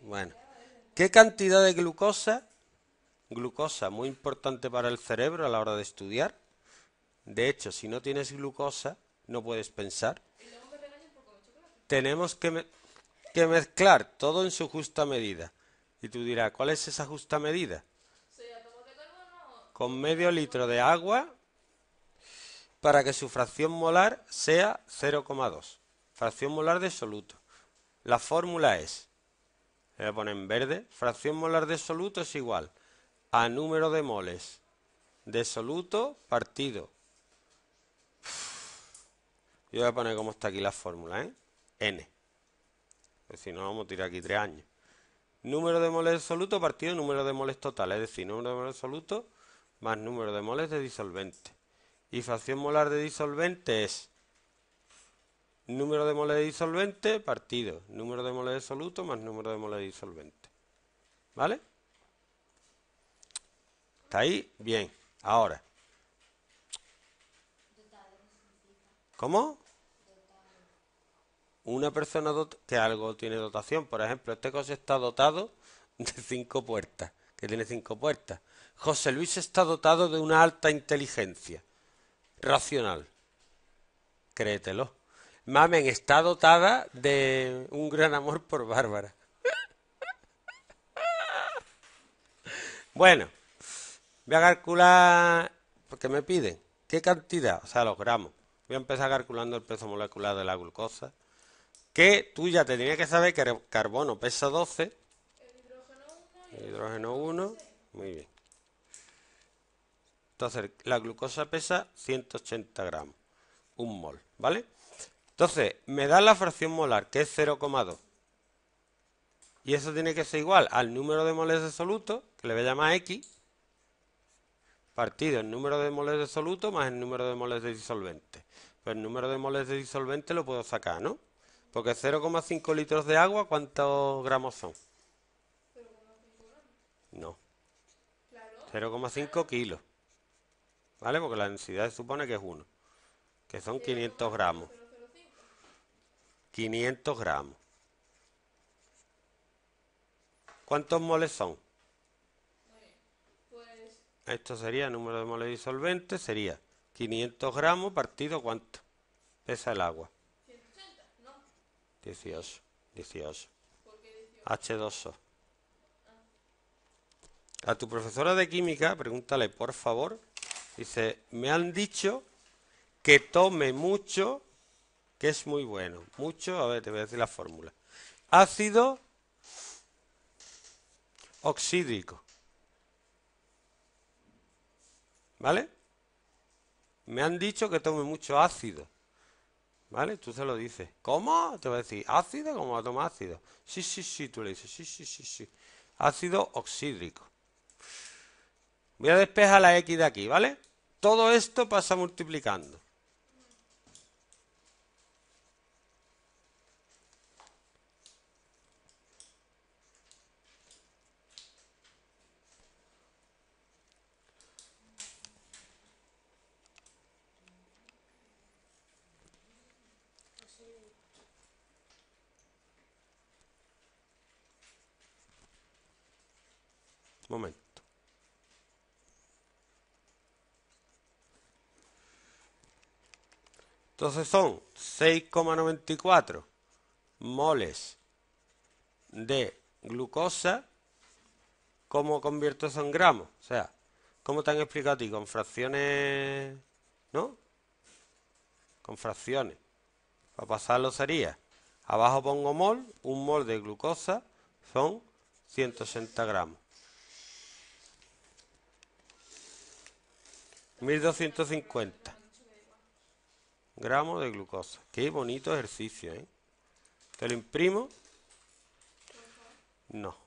Bueno, ¿qué cantidad de glucosa? Glucosa, muy importante para el cerebro a la hora de estudiar. De hecho, si no tienes glucosa, no puedes pensar. Tenemos que, que mezclar todo en su justa medida. Y tú dirás, ¿cuál es esa justa medida? Con medio litro de agua para que su fracción molar sea 0,2 fracción molar de soluto. La fórmula es, le voy a poner en verde, fracción molar de soluto es igual a número de moles de soluto partido. Yo voy a poner como está aquí la fórmula, ¿eh? N. Es pues no vamos a tirar aquí tres años. Número de moles de soluto partido número de moles total, es decir, número de moles de soluto más número de moles de disolvente. Y fracción molar de disolvente es Número de moles de disolvente partido. Número de moles de soluto más número de moles de disolvente. ¿Vale? ¿Está ahí? Bien. Ahora. ¿Cómo? Una persona que algo tiene dotación. Por ejemplo, este coche está dotado de cinco puertas, que tiene cinco puertas. José Luis está dotado de una alta inteligencia racional. Créetelo. Mamen está dotada de un gran amor por Bárbara. Bueno, voy a calcular, porque me piden, ¿qué cantidad? O sea, los gramos. Voy a empezar calculando el peso molecular de la glucosa, que tú ya te tenías que saber que el carbono pesa 12, el hidrógeno 1, muy bien. Entonces, la glucosa pesa 180 gramos, un mol, ¿vale? Entonces, me da la fracción molar, que es 0,2. Y eso tiene que ser igual al número de moles de soluto, que le voy a llamar X, partido el número de moles de soluto más el número de moles de disolvente. Pues el número de moles de disolvente lo puedo sacar, ¿no? Porque 0,5 litros de agua, ¿cuántos gramos son? No. 0,5 kilos. ¿Vale? Porque la densidad supone que es 1. Que son 500 gramos. 500 gramos. ¿Cuántos moles son? Pues... Esto sería el número de moles disolventes, sería 500 gramos partido cuánto pesa el agua. 180, no. 18, 18. H2O. A tu profesora de química, pregúntale por favor, dice, me han dicho que tome mucho que es muy bueno. Mucho, a ver, te voy a decir la fórmula. Ácido oxídrico. ¿Vale? Me han dicho que tome mucho ácido. ¿Vale? Tú se lo dices. ¿Cómo? Te voy a decir, ¿ácido? ¿Cómo va a tomar ácido? Sí, sí, sí, tú le dices, sí, sí, sí, sí. Ácido oxídrico. Voy a despejar la X de aquí, ¿vale? Todo esto pasa multiplicando. Momento. Entonces son 6,94 moles de glucosa. ¿Cómo convierto eso en gramos? O sea, ¿cómo te han explicado a Con fracciones... ¿No? Con fracciones. Para pasarlo sería... Abajo pongo mol, un mol de glucosa son 180 gramos. 1250 gramos de glucosa. Qué bonito ejercicio, ¿eh? ¿Te lo imprimo? No.